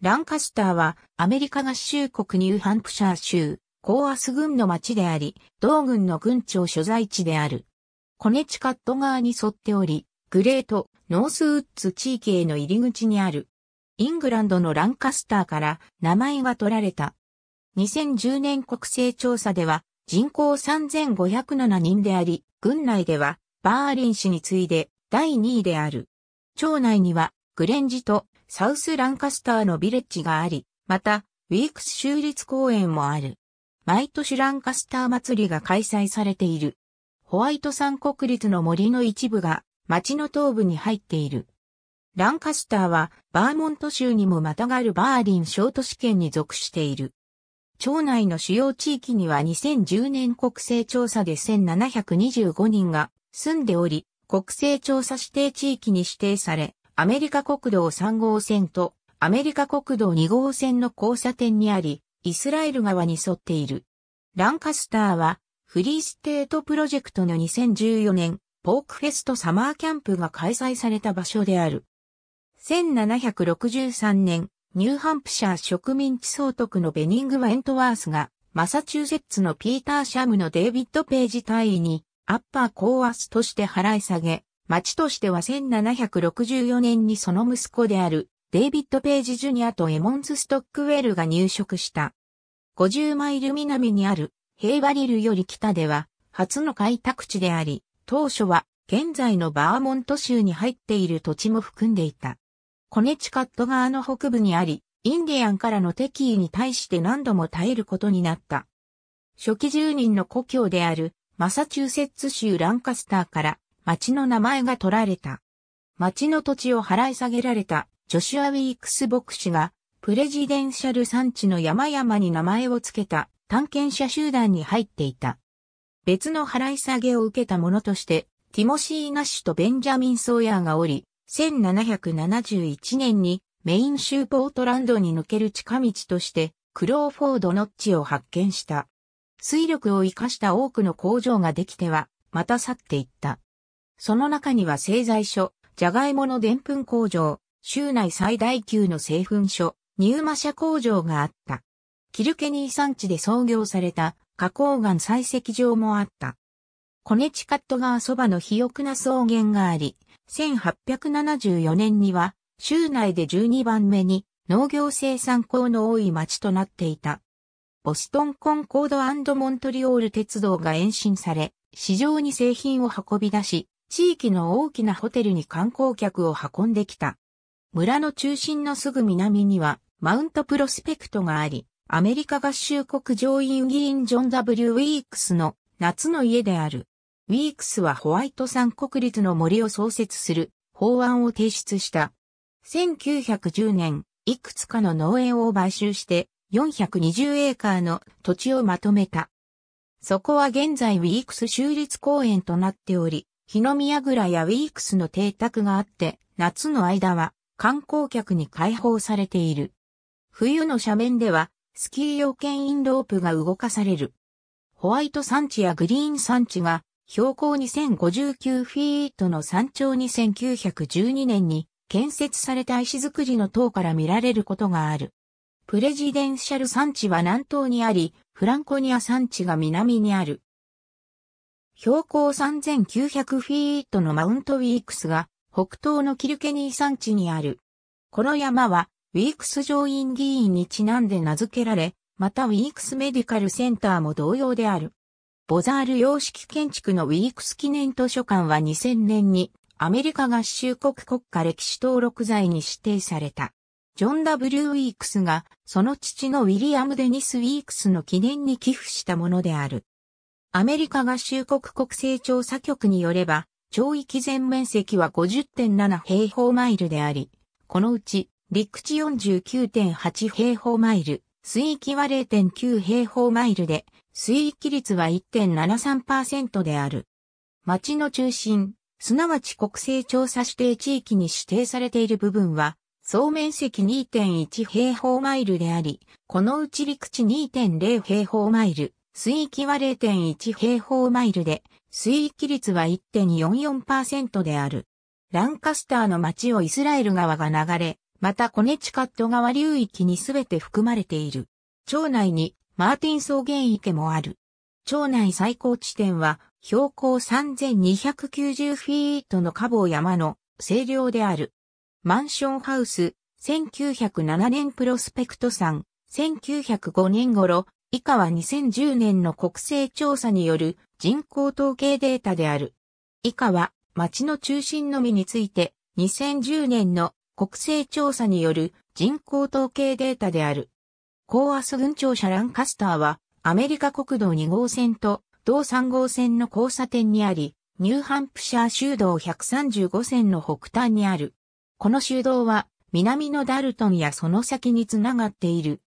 ランカスターはアメリカ合衆国ニューハンプシャー州、コーアス郡の町であり、同郡の郡庁所在地である。コネチカット側に沿っており、グレート・ノースウッズ地域への入り口にある。イングランドのランカスターから名前が取られた。2010年国勢調査では人口3507人であり、郡内ではバーリン市に次いで第2位である。町内にはグレンジとサウスランカスターのビレッジがあり、また、ウィークス州立公園もある。毎年ランカスター祭りが開催されている。ホワイト山国立の森の一部が町の東部に入っている。ランカスターはバーモント州にもまたがるバーリン小都市圏に属している。町内の主要地域には2010年国勢調査で1725人が住んでおり、国勢調査指定地域に指定され、アメリカ国道3号線とアメリカ国道2号線の交差点にあり、イスラエル側に沿っている。ランカスターはフリーステートプロジェクトの2014年ポークフェストサマーキャンプが開催された場所である。1763年、ニューハンプシャー植民地総督のベニング・ワエントワースが、マサチューセッツのピーター・シャムのデイビッド・ページ隊員に、アッパー・コーアスとして払い下げ、町としては1764年にその息子であるデイビッド・ページ・ジュニアとエモンズ・ストックウェルが入植した。50マイル南にあるヘイバリルより北では初の開拓地であり、当初は現在のバーモント州に入っている土地も含んでいた。コネチカット側の北部にあり、インディアンからの敵意に対して何度も耐えることになった。初期住人の故郷であるマサチューセッツ州ランカスターから町の名前が取られた。町の土地を払い下げられたジョシュア・ウィークス牧師が、プレジデンシャル産地の山々に名前を付けた探検者集団に入っていた。別の払い下げを受けた者として、ティモシー・ナッシュとベンジャミン・ソーヤーがおり、1771年にメイン州ポートランドに抜ける近道として、クローフォードノッチを発見した。水力を活かした多くの工場ができては、また去っていった。その中には製材所、ジャガイモのでんぷん工場、州内最大級の製粉所、ニューマ社工場があった。キルケニー産地で創業された花崗岩採石場もあった。コネチカット川そばの肥沃な草原があり、1874年には州内で12番目に農業生産工の多い町となっていた。ボストンコンコードモントリオール鉄道が延伸され、市場に製品を運び出し、地域の大きなホテルに観光客を運んできた。村の中心のすぐ南にはマウントプロスペクトがあり、アメリカ合衆国上院議員ジョン・ W・ ウィークスの夏の家である。ウィークスはホワイト山国立の森を創設する法案を提出した。1910年、いくつかの農園を買収して420エーカーの土地をまとめた。そこは現在ウィークス州立公園となっており、日の宮倉やウィークスの邸宅があって、夏の間は観光客に開放されている。冬の斜面では、スキー用牽引ロープが動かされる。ホワイト山地やグリーン山地が、標高2059フィートの山頂2912年に建設された石造りの塔から見られることがある。プレジデンシャル山地は南東にあり、フランコニア山地が南にある。標高3900フィートのマウントウィークスが北東のキルケニー山地にある。この山はウィークス上院議員にちなんで名付けられ、またウィークスメディカルセンターも同様である。ボザール様式建築のウィークス記念図書館は2000年にアメリカ合衆国国家歴史登録財に指定された。ジョン・ W・ ウィークスがその父のウィリアム・デニス・ウィークスの記念に寄付したものである。アメリカ合衆国国勢調査局によれば、町域全面積は50.7平方マイルであり、このうち陸地49.8平方マイル、水域は0.9平方マイルで、水域率は1.73%である。町の中心、すなわち国勢調査指定地域に指定されている部分は、総面積2.1平方マイルであり、このうち陸地2.0平方マイル、水域は0.1平方マイルで、水域率は1.44%である。ランカスターの町をイスラエル側が流れ、またコネチカット川流域にすべて含まれている。町内にマーティン草原池もある。町内最高地点は標高3290フィートのボ房山の清涼である。マンションハウス、1907年プロスペクト山、1905年頃、以下は2010年の国勢調査による人口統計データである。以下は町の中心のみについて2010年の国勢調査による人口統計データである。コーアス郡庁舎ランカスターはアメリカ国道2号線と同3号線の交差点にあり、ニューハンプシャー州道135線の北端にある。この州道は南のダルトンやその先につながっている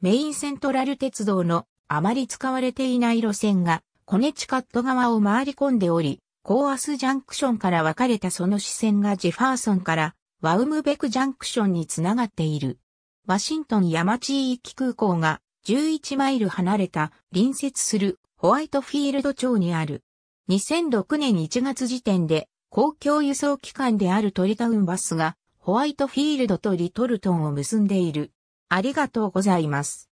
メインセントラル鉄道のあまり使われていない路線がコネチカット側を回り込んでおり、コーアスジャンクションから分かれたその支線がジェファーソンからワウムベクジャンクションにつながっている。ワシントン山地域空港が11マイル離れた隣接するホワイトフィールド町にある。2006年1月時点で公共輸送機関であるトリタウンバスがホワイトフィールドとリトルトンを結んでいる。ありがとうございます。